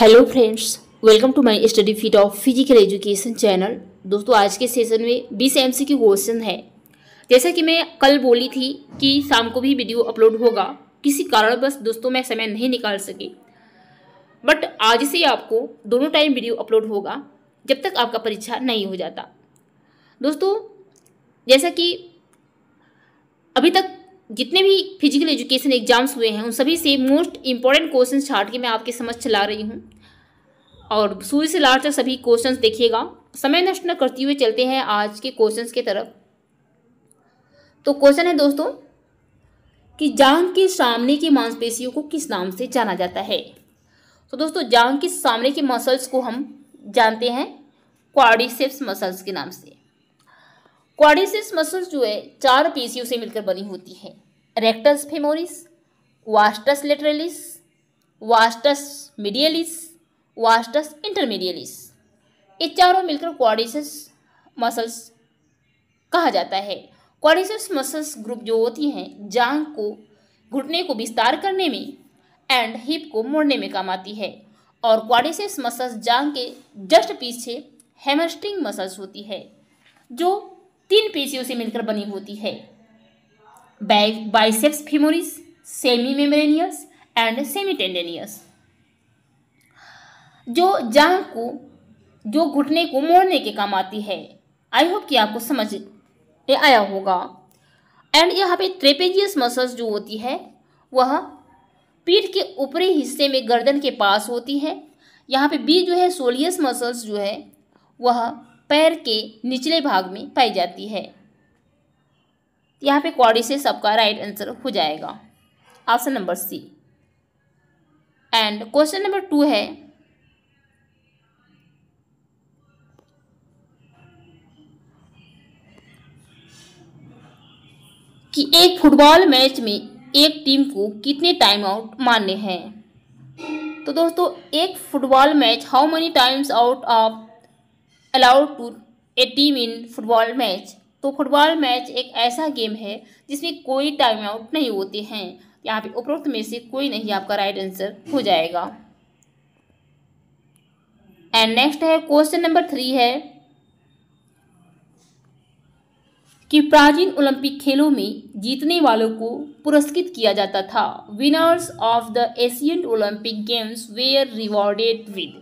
hello friends welcome to my study fit of physical education channel दोस्तों आज के session में बीस एम सी क्वेश्चन है जैसा कि मैं कल बोली थी कि शाम को भी वीडियो अपलोड होगा किसी कारण बस दोस्तों मैं समय नहीं निकाल सकी बट आज से आपको दोनों टाइम वीडियो अपलोड होगा जब तक आपका परीक्षा नहीं हो जाता दोस्तों जैसा कि अभी तक जितने भी फिजिकल एजुकेशन एग्जाम्स हुए हैं उन सभी से मोस्ट इंपॉर्टेंट क्वेश्चन छाट के मैं आपके समझ चला रही हूँ और सूर्य से लास्ट तक सभी क्वेश्चंस देखिएगा समय नष्ट न करते हुए चलते हैं आज के क्वेश्चंस के तरफ तो क्वेश्चन है दोस्तों कि जांग के सामने की मांसपेशियों को किस नाम से जाना जाता है तो दोस्तों जांग के सामने के मसल्स को हम जानते हैं क्वारिसेप्स मसल्स के नाम से क्वाडिसिस मसल्स जो है चार पेशियों से मिलकर बनी होती है rectus femoris vastus lateralis vastus medialis vastus intermedialis ये चारों मिलकर क्वाडिसिस मसल्स कहा जाता है क्वाडिसिस मसल्स ग्रुप जो होती हैं जांग को घुटने को विस्तार करने में एंड हिप को मोड़ने में काम आती है और क्वाडिसिस मसल्स जांग के जस्ट पीछे हेमस्टिंग मसल्स होती है जो तीन पेशियों से मिलकर बनी होती है biceps femoris semimembranosus and semitendinosus जो जांग को जो घुटने को मोड़ने के काम आती है आई होप कि आपको समझ आया होगा एंड यहाँ पे ट्रेपेजियस मसल्स जो होती है वह पीठ के ऊपरी हिस्से में गर्दन के पास होती है यहाँ पे बी जो है सोलियस मसल्स जो है वह पैर के निचले भाग में पाई जाती है यहाँ पे से सबका राइट आंसर हो जाएगा option number C and question number two है कि एक फुटबॉल मैच में एक टीम को कितने टाइम आउट मानने हैं तो दोस्तों एक football match how many times out of allowed to a team in football match तो फुटबॉल मैच एक ऐसा गेम है जिसमें कोई टाइम आउट नहीं होते हैं यहाँ पे उपरोक्त में से कोई नहीं आपका राइट आंसर हो जाएगा एंड नेक्स्ट है क्वेश्चन नंबर थ्री है कि प्राचीन ओलंपिक खेलों में जीतने वालों को पुरस्कृत किया जाता था winners of the Asian Olympic Games were rewarded with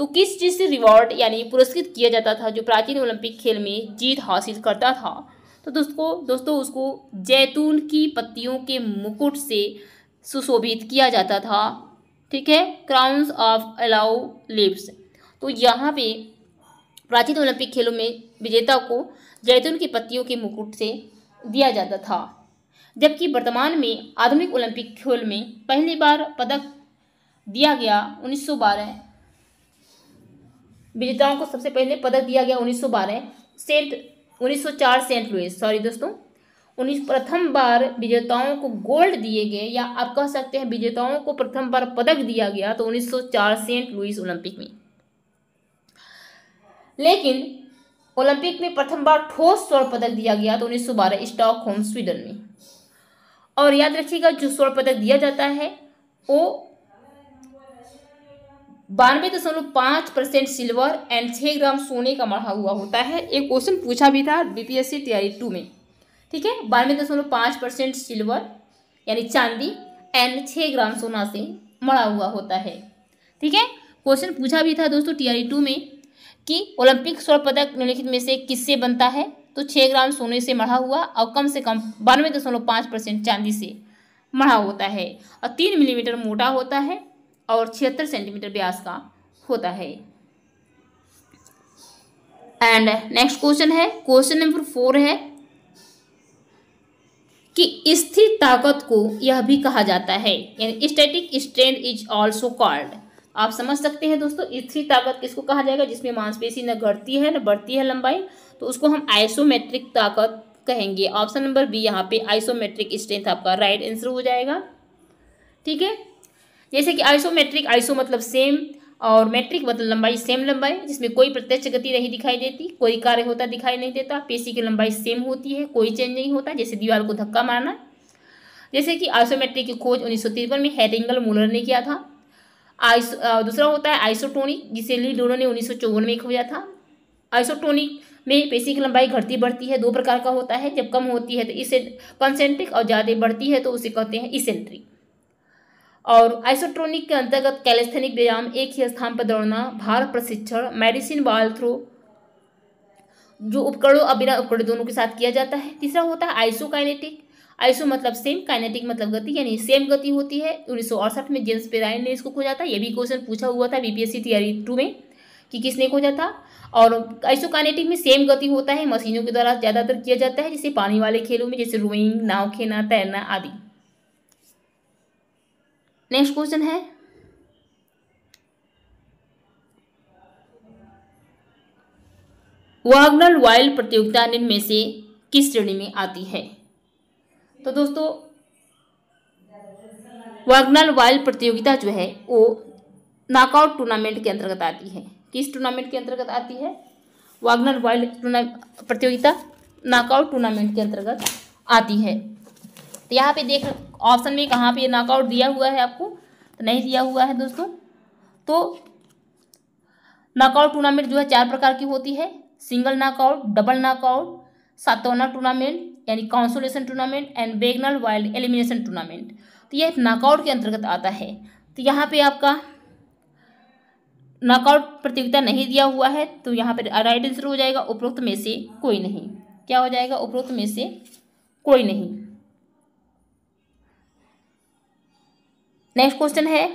तो किस चीज़ से रिवॉर्ड यानी पुरस्कृत किया जाता था जो प्राचीन ओलंपिक खेल में जीत हासिल करता था तो दोस्तों दोस्तों उसको जैतून की पत्तियों के मुकुट से सुशोभित किया जाता था ठीक है क्राउन्स ऑफ अलाउ लिप्स तो यहाँ पे प्राचीन ओलंपिक खेलों में विजेता को जैतून की पत्तियों के मुकुट से दिया जाता था जबकि वर्तमान में आधुनिक ओलंपिक खेल में पहली बार पदक दिया गया 1912 विजेताओं को सबसे पहले पदक दिया गया 1912 सेंट 1904 सेंट लुइस सॉरी दोस्तों उन्नीस प्रथम बार विजेताओं को गोल्ड दिए गए या आप कह सकते हैं विजेताओं को प्रथम बार पदक दिया गया तो 1904 सेंट लुइस ओलंपिक में लेकिन ओलंपिक में प्रथम बार ठोस स्वर्ण पदक दिया गया तो 1912 स्टॉकहोम स्वीडन में और याद रखिएगा जो स्वर्ण पदक दिया जाता है वो बानवे दशमलव पाँच परसेंट सिल्वर एंड छः ग्राम सोने का मढ़ा हुआ होता है एक क्वेश्चन पूछा भी था बीपीएससी तैयारी टू में ठीक है बानवे दशमलव पाँच परसेंट सिल्वर यानी चांदी एंड छः ग्राम सोना से मढ़ा हुआ होता है ठीक है क्वेश्चन पूछा भी था दोस्तों टीआरई टू में कि ओलंपिक स्वर्ण पदक निम्नलिखित में से किससे बनता है तो छः ग्राम सोने से मढ़ा हुआ और कम से कम बानवे दशमलव पाँच परसेंट चांदी से मढ़ा होता है और तीन मिलीमीटर मोटा होता है और छिहत्तर सेंटीमीटर व्यास का होता है एंड नेक्स्ट क्वेश्चन है क्वेश्चन नंबर फोर है कि स्थिर ताकत को यह भी कहा जाता है static strength is also called आप समझ सकते हैं दोस्तों स्थिर ताकत किसको कहा जाएगा जिसमें मांसपेशी न घटती है न बढ़ती है लंबाई तो उसको हम आइसोमेट्रिक ताकत कहेंगे ऑप्शन नंबर बी यहाँ पे आइसोमेट्रिक स्ट्रेंथ आपका राइट आंसर हो जाएगा ठीक है जैसे कि आइसोमेट्रिक आइसो मतलब सेम और मैट्रिक मतलब लंबाई सेम लंबाई जिसमें कोई प्रत्यक्ष गति नहीं दिखाई देती कोई कार्य होता दिखाई नहीं देता पेशी की लंबाई सेम होती है कोई चेंज नहीं होता जैसे दीवार को धक्का मारना जैसे कि आइसोमेट्रिक की खोज उन्नीस में हेरिंगल मूलर ने किया था आइसो दूसरा होता है आइसोटोनिक जिसे ली डोनो ने उन्नीस में खोजा था आइसोटोनिक में पेशी की लंबाई घटती बढ़ती है दो प्रकार का होता है जब कम होती है तो इसे कंसेंट्रिक और ज़्यादा बढ़ती है तो उसे कहते हैं इसेंट्रिक और आइसोट्रॉनिक के अंतर्गत कैलेस्थेनिक व्यायाम एक ही स्थान पर दौड़ना भार प्रशिक्षण मेडिसिन बॉल थ्रो जो उपकरणों और बिना उपकरण दोनों के साथ किया जाता है तीसरा होता है आइसोकाइनेटिक आइसो मतलब सेम काइनेटिक मतलब गति यानी सेम गति होती है उन्नीस में जेम्स पेराइन ने इसको खोजा था यह भी क्वेश्चन पूछा हुआ था बीपीएससी तैयारी टू में कि किसने खोजा था और आइसोकाइनेटिक में सेम गति होता है मशीनों के द्वारा ज़्यादातर किया जाता है जैसे पानी वाले खेलों में जैसे रोइंग नाव खेलना तैरना आदि नेक्स्ट क्वेश्चन है वागनल वाइल्ड प्रतियोगिता निम्न में से किस श्रेणी में आती है तो दोस्तों वागनल वाइल्ड प्रतियोगिता जो है वो नॉकआउट टूर्नामेंट के अंतर्गत आती है किस टूर्नामेंट के अंतर्गत आती है वागनल वाइल्ड प्रतियोगिता नॉकआउट टूर्नामेंट के अंतर्गत आती है तो यहाँ पे देख ऑप्शन में कहाँ पे नॉकआउट दिया हुआ है आपको तो नहीं दिया हुआ है दोस्तों तो नॉकआउट टूर्नामेंट जो है चार प्रकार की होती है सिंगल नॉकआउट डबल नॉकआउट सातोना टूर्नामेंट यानी consolation tournament and Bagnall Wild elimination tournament तो यह नॉकआउट के अंतर्गत आता है तो यहाँ पे आपका नॉकआउट प्रतियोगिता नहीं दिया हुआ है तो यहाँ पर राइट आंसर हो जाएगा उपरोक्त में से कोई नहीं क्या हो जाएगा उपरोक्त में से कोई नहीं नेक्स्ट क्वेश्चन है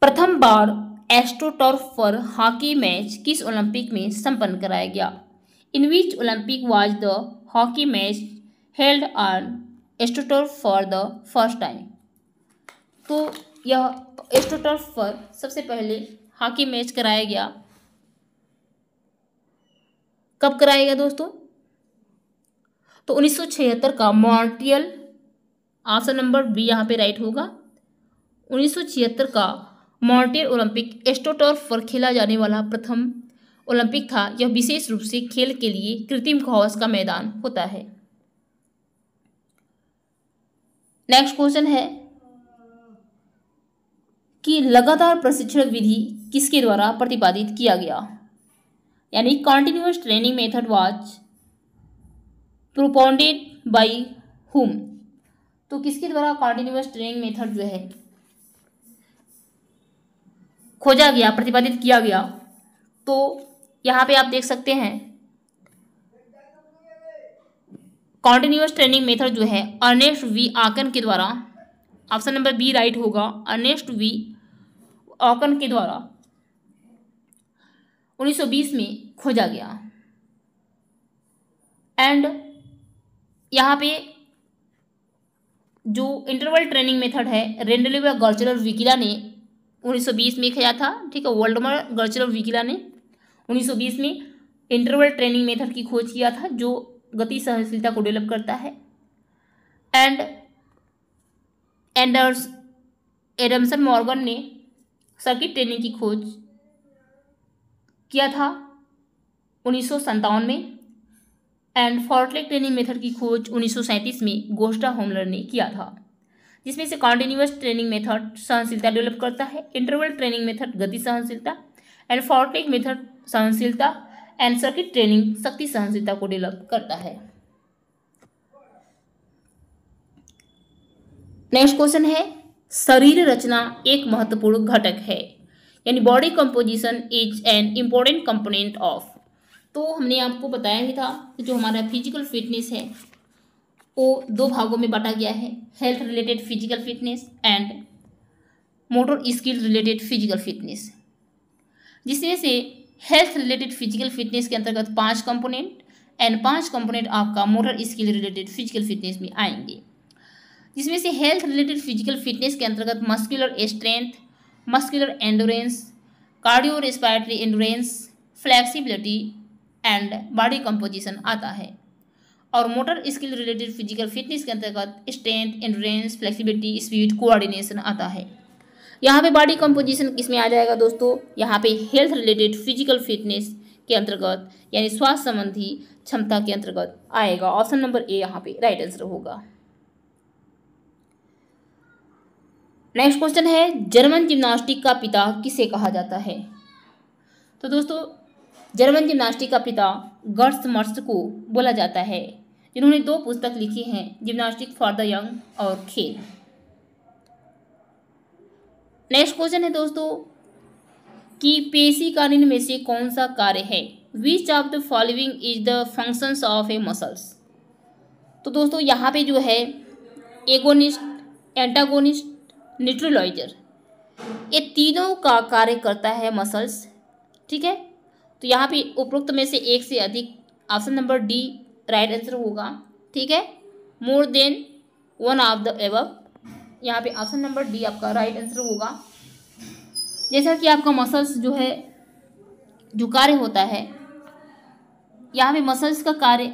प्रथम बार एस्ट्रोटर्फ पर हॉकी मैच किस ओलंपिक में संपन्न कराया गया in which Olympic was the hockey match held on astroturf for the first time तो यह एस्ट्रोटर्फ पर सबसे पहले हॉकी मैच कराया गया कब कराया गया दोस्तों तो 1976 का मॉन्ट्रियल आंसर नंबर बी यहाँ पे राइट होगा उन्नीस का मॉन्टेर ओलंपिक एस्टोटॉर्फ पर खेला जाने वाला प्रथम ओलंपिक था यह विशेष रूप से खेल के लिए कृत्रिम घास का मैदान होता है नेक्स्ट क्वेश्चन है कि लगातार प्रशिक्षण विधि किसके द्वारा प्रतिपादित किया गया यानी continuous training method was propounded by whom तो किसके द्वारा कॉन्टिन्यूस ट्रेनिंग मेथड जो है खोजा गया प्रतिपादित किया गया तो यहाँ पे आप देख सकते हैं कॉन्टिन्यूस ट्रेनिंग मेथड जो है अर्नेस्ट वी आकन के द्वारा ऑप्शन नंबर बी राइट होगा अर्नेस्ट वी आकन के द्वारा 1920 में खोजा गया एंड यहाँ पे जो इंटरवल ट्रेनिंग मेथड है रेंडलिव व विकिला ने 1920 में किया था ठीक है वर्ल्डमर गर्चलर विकिला ने 1920 में इंटरवल ट्रेनिंग मेथड की खोज किया था जो गति सहनशीलता को डेवलप करता है एंड एंडर्स एडमसन मॉर्गन ने सर्किट ट्रेनिंग की खोज किया था उन्नीस में एंड फॉर्टलेट ट्रेनिंग मेथड की खोज उन्नीस में गोस्टा होमलर ने किया था जिसमें से कॉन्टिन्यूस ट्रेनिंग मेथड सहनशीलता डेवलप करता है इंटरवल ट्रेनिंग मेथड गति सहनशीलता एंड फॉर्टेक मेथड सहनशीलता एंड सर्किट ट्रेनिंग शक्ति सहनशीलता को डेवलप करता है नेक्स्ट क्वेश्चन है शरीर रचना एक महत्वपूर्ण घटक है यानी body composition is an important component of तो हमने आपको बताया ही था कि जो हमारा फिजिकल फिटनेस है वो दो भागों में बांटा गया है health related physical fitness and motor skill related physical fitness जिसमें से हेल्थ रिलेटेड फिजिकल फिटनेस के अंतर्गत पांच कंपोनेंट एंड पांच कंपोनेंट आपका motor skill related physical fitness में आएंगे जिसमें से हेल्थ रिलेटेड फिजिकल फिटनेस के अंतर्गत muscular strength muscular endurance cardio respiratory endurance flexibility and body composition आता है और motor skill related physical fitness के अंतर्गत strength endurance flexibility speed coordination आता है यहाँ पे बॉडी कंपोजिशन किस में आ जाएगा दोस्तों यहाँ पे हेल्थ रिलेटेड फिजिकल फिटनेस के अंतर्गत यानी स्वास्थ्य संबंधी क्षमता के अंतर्गत आएगा ऑप्शन नंबर ए यहाँ पे राइट आंसर होगा नेक्स्ट क्वेश्चन है जर्मन जिम्नास्टिक का पिता किसे कहा जाता है तो दोस्तों जर्मन जिम्नास्टिक का पिता गर्स मर्स को बोला जाता है जिन्होंने दो पुस्तक लिखी हैं जिम्नास्टिक फॉर द यंग और खेल नेक्स्ट क्वेश्चन है दोस्तों कि पेशी कानून में से कौन सा कार्य है which of the following is the functions of a muscles तो दोस्तों यहाँ पे जो है एगोनिस्ट एंटागोनिस्ट न्यूट्रोलाइजर ये तीनों का कार्य करता है मसल्स ठीक है तो यहाँ पे उपरोक्त में से एक से अधिक option number D right answer होगा ठीक है more than one of the above यहाँ पे ऑप्शन नंबर डी आपका राइट आंसर होगा जैसा कि आपका मसल्स जो है जो कार्य होता है यहाँ पे मसल्स का कार्य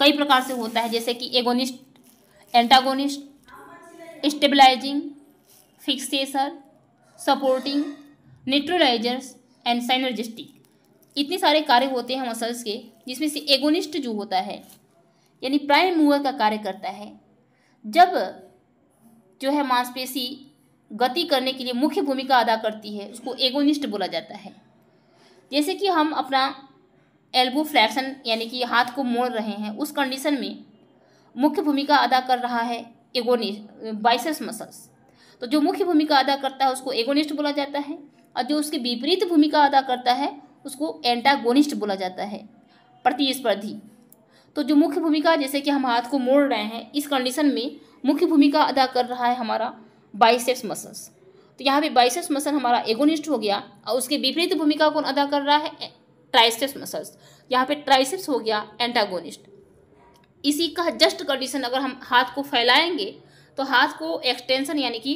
कई प्रकार से होता है जैसे कि agonist antagonist stabilising fixator supporting neutralisers and synergistic इतने सारे कार्य होते हैं मसल्स के जिसमें से एगोनिस्ट जो होता है यानी प्राइम मूवर का कार्य करता है जब जो है मांसपेशी गति करने के लिए मुख्य भूमिका अदा करती है उसको एगोनिस्ट बोला जाता है जैसे कि हम अपना एल्बो फ्लैक्शन यानी कि हाथ को मोड़ रहे हैं उस कंडीशन में मुख्य भूमिका अदा कर रहा है एगोनिस्ट बाइसेस मसल्स तो जो मुख्य भूमिका अदा करता है उसको एगोनिस्ट बोला जाता है और जो उसके विपरीत भूमिका अदा करता है उसको एंटागोनिस्ट बोला जाता है प्रतिस्पर्धी तो जो मुख्य भूमिका जैसे कि हम हाथ को मोड़ रहे हैं इस कंडीशन में मुख्य भूमिका अदा कर रहा है हमारा बाइसेप्स मसल्स तो यहाँ पे बाइसेप्स मसल हमारा एगोनिस्ट हो गया और उसके विपरीत भूमिका कौन अदा कर रहा है ट्राइसेप्स मसल्स यहाँ पे ट्राइसेप्स हो गया एंटागोनिस्ट इसी का जस्ट कंडीशन अगर हम हाथ को फैलाएंगे तो हाथ को एक्सटेंशन यानी कि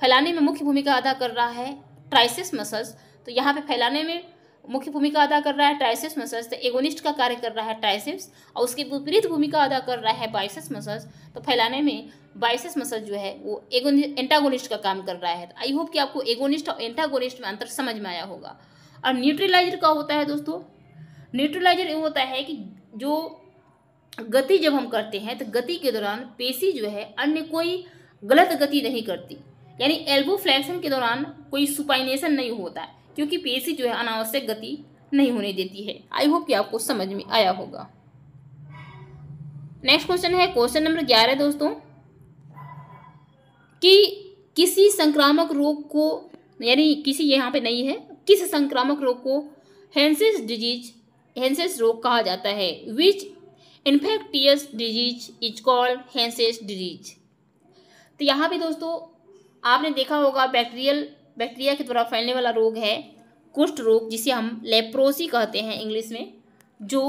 फैलाने में मुख्य भूमिका अदा कर रहा है ट्राइसेप्स मसल्स तो यहाँ पे फैलाने में मुख्य भूमिका अदा कर रहा है ट्राइसिस मसल्स तो एगोनिस्ट का कार्य कर रहा है ट्राइसिप्स और उसके विपरीत भूमिका अदा कर रहा है बाइसेस मसल्स तो फैलाने में बाइसेस मसल जो है वो एगोनि एंटागोनिस्ट का काम कर रहा है तो आई होप कि आपको एगोनिस्ट और एंटागोनिस्ट में अंतर समझ में आया होगा और न्यूट्रलाइजर का होता है दोस्तों न्यूट्रलाइजर ये होता है कि जो गति जब हम करते हैं तो गति के दौरान पेशी जो है अन्य कोई गलत गति नहीं करती यानी एल्बो फ्लैक्शन के दौरान कोई सुपाइनेशन नहीं होता है क्योंकि पेशी जो है अनावश्यक गति नहीं होने देती है आई होप कि आपको समझ में आया होगा नेक्स्ट क्वेश्चन है क्वेश्चन नंबर ग्यारह दोस्तों कि किसी संक्रामक रोग को यानी किसी यहाँ पे नहीं है किस संक्रामक रोग को हेंसेस डिजीज हेंसेस रोग कहा जाता है which infectious disease is called Hansen's disease तो यहाँ पे दोस्तों आपने देखा होगा बैक्टीरियल बैक्टीरिया के द्वारा फैलने वाला रोग है कुष्ठ रोग जिसे हम लेप्रोसी कहते हैं इंग्लिश में जो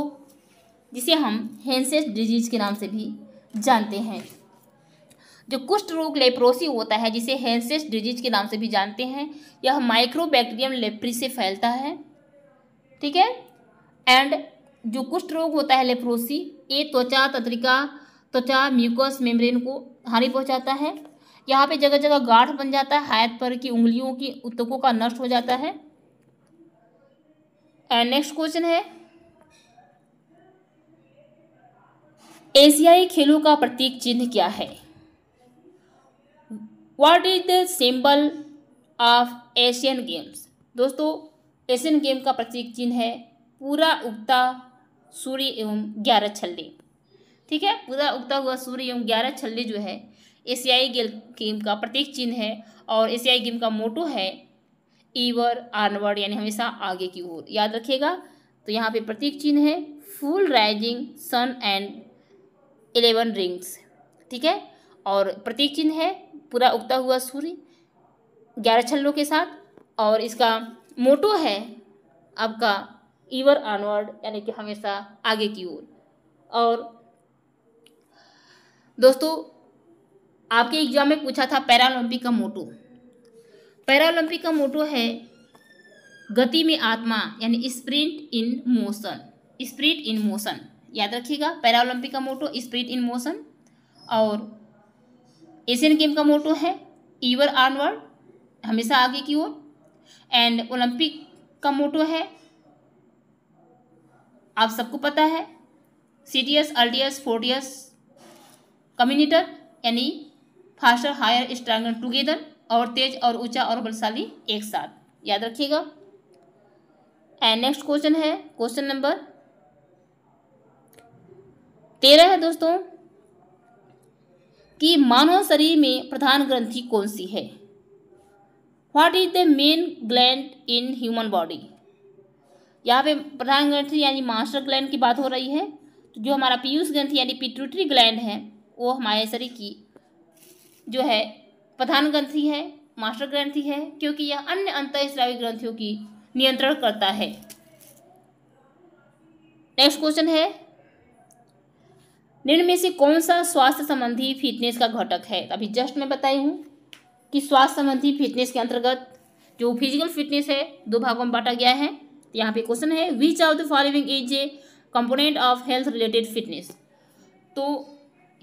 जिसे हम हेंसेस डिजीज के नाम से भी जानते हैं जो कुष्ठ रोग लेप्रोसी होता है जिसे हेंसेस डिजीज के नाम से भी जानते हैं यह माइक्रोबैक्टीरियम लेप्री से फैलता है ठीक है एंड जो कुष्ठ रोग होता है लेप्रोसी ये त्वचा तंत्रिका त्वचा म्यूकस मेम्ब्रेन को हानि पहुंचाता है यहाँ पे जगह जगह गाढ़ बन जाता है हायत पर की उंगलियों की उत्तकों का नष्ट हो जाता है एंड नेक्स्ट क्वेश्चन है एशियाई खेलों का प्रतीक चिन्ह क्या है what is the symbol of Asian Games दोस्तों एशियन गेम का प्रतीक चिन्ह है पूरा उगता सूर्य एवं ग्यारह छल्ले ठीक है पूरा उगता हुआ सूर्य एवं ग्यारह छल्ले जो है एशियाई गेम का प्रतीक चिन्ह है और एशियाई गेम का मोटो है ईवर आनवर्ड यानी हमेशा आगे की ओर याद रखिएगा तो यहाँ पे प्रतीक चिन्ह है full rising sun and eleven rings ठीक है और प्रतीक चिन्ह है पूरा उगता हुआ सूर्य ग्यारह छल्लों के साथ और इसका मोटो है आपका ईवर आनवर्ड यानी कि हमेशा आगे की ओर और दोस्तों आपके एग्जाम में पूछा था पैरालंपिक का मोटो पैरालंपिक का मोटो है गति में आत्मा यानी spirit in motion spirit in motion याद रखिएगा पैरालंपिक का मोटो स्प्रिट इन मोशन और एशियन गेम का मोटो है ईवर आनवर्ड हमेशा आगे की ओर एंड ओलंपिक का मोटो है आप सबको पता है सी टी एस एल टी एस फोर्टी एस कम्युनिटर यानी फास्टर हायर स्ट्रांगर टुगेदर और तेज और ऊंचा और बलशाली एक साथ याद रखिएगा एंड नेक्स्ट क्वेश्चन है क्वेश्चन नंबर तेरह है दोस्तों कि मानव शरीर में प्रधान ग्रंथि कौन सी है what is the main gland in human body यहाँ पे प्रधान ग्रंथि यानी मास्टर ग्लैंड की बात हो रही है तो जो हमारा पीयूष ग्रंथि यानी पिट्यूटरी ग्लैंड है वो हमारे शरीर की जो है प्रधान ग्रंथि है मास्टर ग्रंथि है क्योंकि यह अन्य अंत स्त्रावी ग्रंथियों की नियंत्रण करता है नेक्स्ट क्वेश्चन है निम्न में से कौन सा स्वास्थ्य संबंधी फिटनेस का घटक है अभी जस्ट मैं बताई हूँ कि स्वास्थ्य संबंधी फिटनेस के अंतर्गत जो फिजिकल फिटनेस है दो भागों में बांटा गया है यहाँ पे क्वेश्चन है which of the following is a component of health related fitness तो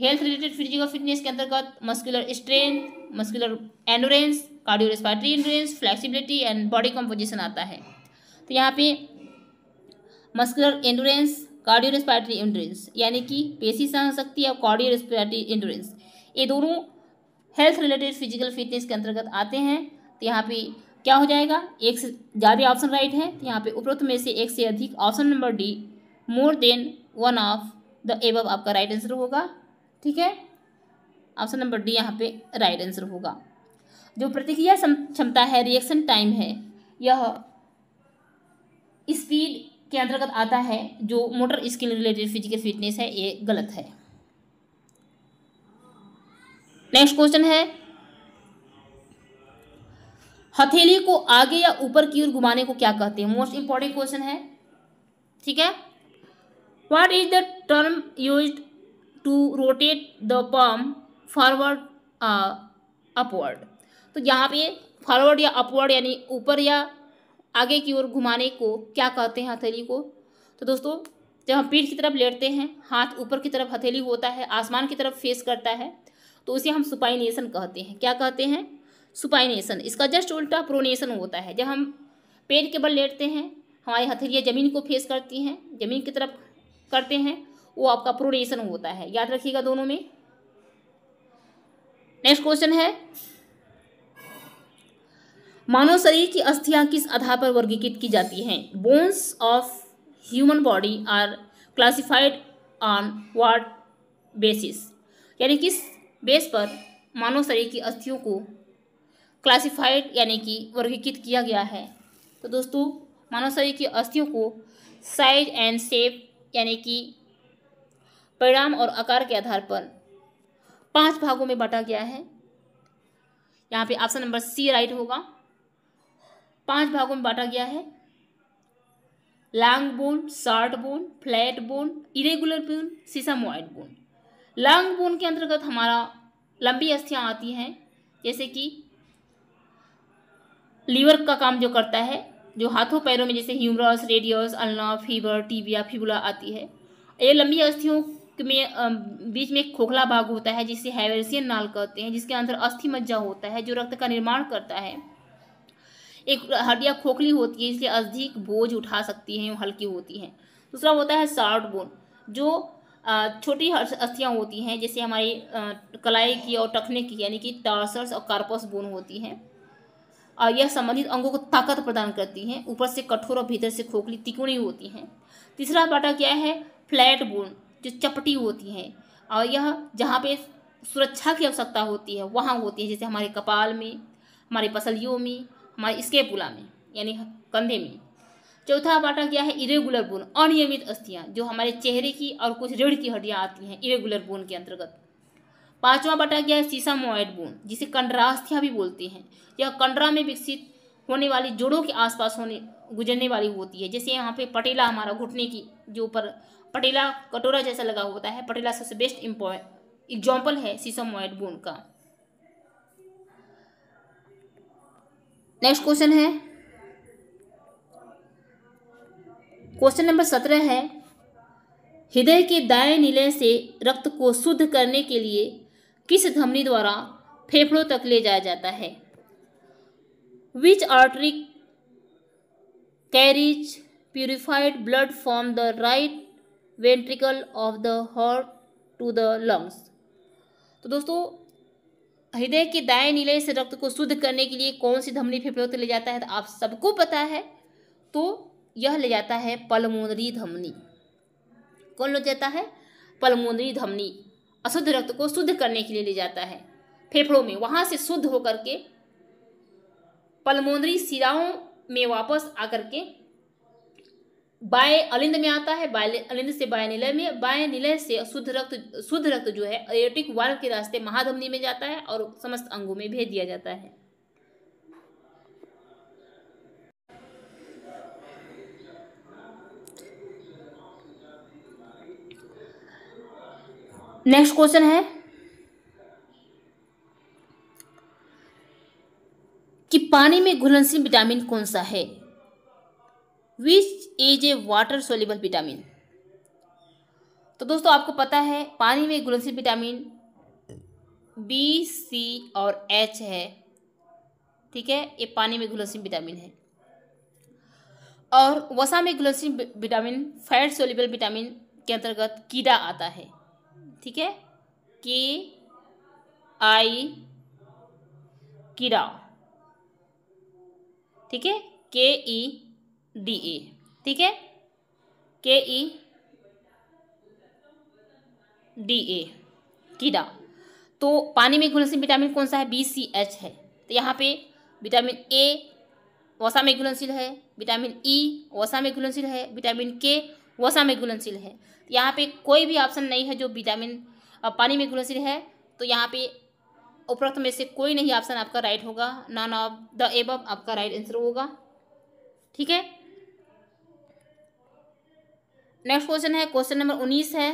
हेल्थ रिलेटेड फिजिकल फिटनेस के अंतर्गत muscular strength muscular endurance cardio respiratory endurance flexibility and body composition आता है तो यहाँ पे muscular endurance cardio respiratory endurance यानी कि पेशी सहन शक्ति और कार्डियो रेस्पायरेटरी एंडोरेंस ये दोनों हेल्थ रिलेटेड फिजिकल फिटनेस के अंतर्गत आते हैं तो यहाँ पे क्या हो जाएगा एक से ज़्यादा ऑप्शन राइट है तो यहाँ पे उपरोक्त में से एक से अधिक option number D more than one of the above आपका राइट आंसर होगा ठीक है ऑप्शन नंबर डी यहाँ पे राइट आंसर होगा जो प्रतिक्रिया क्षमता है रिएक्शन टाइम है यह स्पीड के अंतर्गत आता है जो motor skill related physical fitness है ये गलत है नेक्स्ट क्वेश्चन है हथेली को आगे या ऊपर की ओर घुमाने को क्या कहते हैं मोस्ट इंपॉर्टेंट क्वेश्चन है ठीक है what is the term used to rotate the palm forward uh, upward तो यहाँ पे forward या अपवर्ड यानी ऊपर या आगे की ओर घुमाने को क्या कहते हैं हथेली को तो दोस्तों जब हम पीठ की तरफ लेटते हैं हाथ ऊपर की तरफ हथेली होता है आसमान की तरफ फेस करता है तो उसे हम सुपाइनेशन कहते हैं क्या कहते हैं सुपाइनेशन इसका जस्ट उल्टा प्रोनेशन होता है जब हम पेट के बल लेटते हैं हमारी हथेलियाँ ज़मीन को फेस करती हैं ज़मीन की तरफ करते हैं वो आपका प्रोनेशन होता है याद रखिएगा दोनों में नेक्स्ट क्वेश्चन है मानव शरीर की अस्थियां किस आधार पर वर्गीकृत की जाती हैं bones of human body are classified on what basis यानी किस बेस पर मानव शरीर की अस्थियों को क्लासिफाइड यानी कि वर्गीकृत किया गया है तो दोस्तों मानव शरीर की अस्थियों को साइज एंड शेप यानी कि परिणाम और आकार के आधार पर पांच भागों में बांटा गया है यहाँ पे ऑप्शन नंबर सी राइट होगा पांच भागों में बांटा गया है long bone short bone flat bone irregular bone sesamoid bone long bone के अंतर्गत हमारा लंबी अस्थियाँ आती हैं जैसे कि लीवर का काम जो करता है जो हाथों पैरों में जैसे humerus radius ulna femur tibia fibula आती है ये लंबी अस्थियों में बीच में एक खोखला भाग होता है जिसे हैवेसियन नाल कहते हैं जिसके अंदर अस्थि मज्जा होता है जो रक्त का निर्माण करता है एक हड्डियाँ खोखली होती है इसलिए अधिक बोझ उठा सकती हैं हल्की होती हैं दूसरा होता है शार्ट बोन जो छोटी अस्थियाँ होती हैं जैसे हमारी कलाई की और टखने की यानी कि टार्सर्स और कार्पस बोन होती हैं और यह संबंधित अंगों को ताकत प्रदान करती हैं ऊपर से कठोर और भीतर से खोखली तिकोणी होती हैं तीसरा बाटा क्या है फ्लैट बोन जो चपटी होती हैं और यह जहाँ पे सुरक्षा की आवश्यकता होती है वहाँ होती है जैसे हमारे कपाल में हमारे पसलियों में हमारे स्केपुला में यानी कंधे में चौथा पाटा क्या है इरेगुलर बोन अनियमित अस्थियाँ जो हमारे चेहरे की और कुछ रीढ़ की हड्डियाँ आती हैं इरेगुलर बोन के अंतर्गत पांचवा पाटा क्या है सीसामोइड बोन जिसे कंडरास्थियाँ भी बोलते हैं यह कंडरा में विकसित होने वाली जोड़ों के आसपास होने गुजरने वाली होती है जैसे यहाँ पे पटेला हमारा घुटने की जो ऊपर पटेला कटोरा जैसा लगा होता है पटेला सबसे बेस्ट एग्जाम्पल है सीसमोइड बोन का नेक्स्ट क्वेश्चन है क्वेश्चन नंबर सत्रह है हृदय के दाएं नीले से रक्त को शुद्ध करने के लिए किस धमनी द्वारा फेफड़ों तक ले जाया जाता है which artery carries purified blood from the right ventricle of the heart to the lungs तो दोस्तों हृदय के दाएं नीले से रक्त को शुद्ध करने के लिए कौन सी धमनी फेफड़ों तक ले जाता है तो आप सबको पता है तो यह ले जाता है पलमोनरी धमनी कौन ले जाता है पलमोनरी धमनी अशुद्ध रक्त को शुद्ध करने के लिए ले जाता है फेफड़ों में वहाँ से शुद्ध होकर के पलमोनरी सिराओं में वापस आकर के बाय अलिंद में आता है बाय अलिंद से बाय निलय में बाय निलय से शुद्ध रक्त शुद्ध रक्त जो है एयोटिक वाल्व के रास्ते महाधमनी में जाता है और समस्त अंगों में भेज दिया जाता है नेक्स्ट क्वेश्चन है कि पानी में घुलनशील विटामिन कौन सा है which is a water soluble vitamin तो दोस्तों आपको पता है पानी में घुलनशील विटामिन बी सी और एच है ठीक है ये पानी में घुलनशील विटामिन है और वसा में घुलनशील विटामिन फैट सोलिबल विटामिन के अंतर्गत कीड़ा आता है ठीक है के आई कीड़ा ठीक है के ई डी ए ठीक है के ई डी ए कीड़ा तो पानी में घुलनशील विटामिन कौन सा है बी सी एच है तो यहाँ पे विटामिन ए वसा में घुलनशील है विटामिन ई e, वसा में घुलनशील है विटामिन के वसा में घुलनशील है यहाँ पे कोई भी ऑप्शन नहीं है जो विटामिन पानी में घुलनशील है तो यहाँ पे उपरोक्त में से कोई नहीं ऑप्शन आपका राइट होगा नॉन ऑफ द एब आपका राइट आंसर होगा ठीक है नेक्स्ट क्वेश्चन है क्वेश्चन नंबर उन्नीस है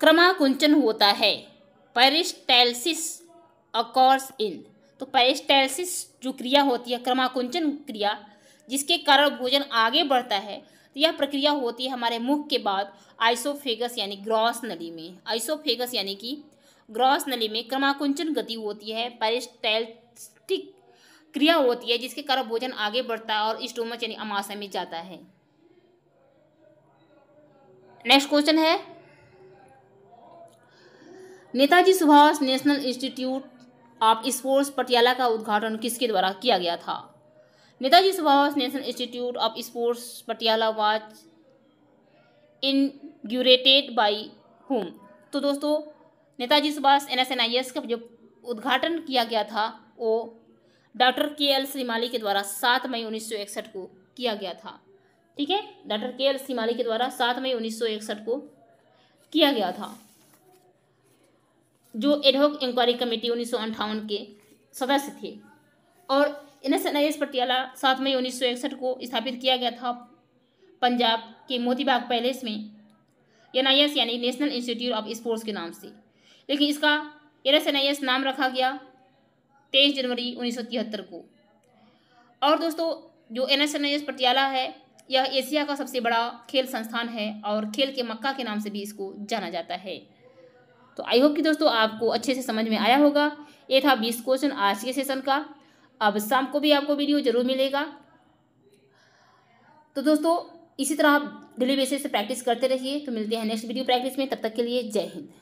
क्रमाकुंचन होता है पेरिस्टैल्सिस अकॉर्स इन तो पेरिस्टैल्सिस जो क्रिया होती है क्रमाकुंचन क्रिया जिसके कारण भोजन आगे बढ़ता है तो यह प्रक्रिया होती है हमारे मुख के बाद आइसोफेगस यानी ग्रॉस नली में आइसोफेगस यानी कि ग्रॉस नली में क्रमाकुंचन गति होती है पेरिस्टाइलिक क्रिया होती है जिसके कारण भोजन आगे बढ़ता है और स्टोमच यानी अमाशय में जाता है नेक्स्ट क्वेश्चन है Netaji Subhash national institute of sports Patiala का उद्घाटन किसके द्वारा किया गया था Netaji Subhash national institute of sports Patiala was inaugurated by whom तो दोस्तों Netaji Subhash N S N I S का जो उद्घाटन किया गया था वो डॉक्टर के एल श्रीमाली के द्वारा सात मई उन्नीस को किया गया था ठीक है डॉक्टर के एल सिमाली के द्वारा सात मई उन्नीस को किया गया था जो एडहॉक इंक्वायरी कमेटी उन्नीस के सदस्य थे और आई एस पटियाला सात मई उन्नीस को स्थापित किया गया था पंजाब के मोतीबाग पैलेस में एन यानी नेशनल इंस्टीट्यूट ऑफ स्पोर्ट्स के नाम से लेकिन इसका एन नाम रखा गया तेईस जनवरी उन्नीस को और दोस्तों जो एन पटियाला है यह एशिया का सबसे बड़ा खेल संस्थान है और खेल के मक्का के नाम से भी इसको जाना जाता है तो आई होप कि दोस्तों आपको अच्छे से समझ में आया होगा ये था बीस क्वेश्चन आज के सेशन का अब शाम को भी आपको वीडियो जरूर मिलेगा तो दोस्तों इसी तरह आप डेली बेसिस से प्रैक्टिस करते रहिए तो मिलते हैं नेक्स्ट वीडियो प्रैक्टिस में तब तक के लिए जय हिंद